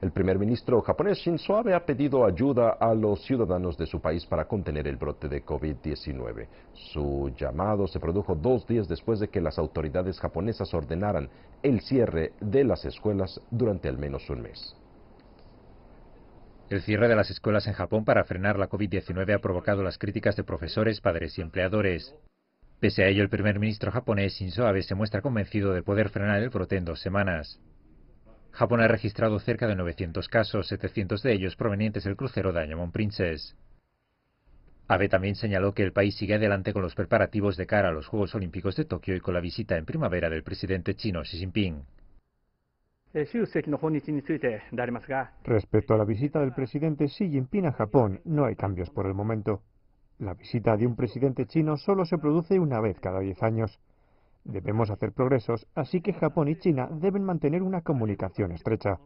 El primer ministro japonés Shinzo Abe ha pedido ayuda a los ciudadanos de su país para contener el brote de COVID-19. Su llamado se produjo dos días después de que las autoridades japonesas ordenaran el cierre de las escuelas durante al menos un mes. El cierre de las escuelas en Japón para frenar la COVID-19 ha provocado las críticas de profesores, padres y empleadores. Pese a ello, el primer ministro japonés Shinzo Abe se muestra convencido de poder frenar el brote en dos semanas. Japón ha registrado cerca de 900 casos, 700 de ellos provenientes del crucero Diamond Princess. Abe también señaló que el país sigue adelante con los preparativos de cara a los Juegos Olímpicos de Tokio y con la visita en primavera del presidente chino Xi Jinping. Eh, Respecto a la visita del presidente Xi Jinping a Japón, no hay cambios por el momento. La visita de un presidente chino solo se produce una vez cada 10 años. Debemos hacer progresos, así que Japón y China deben mantener una comunicación estrecha.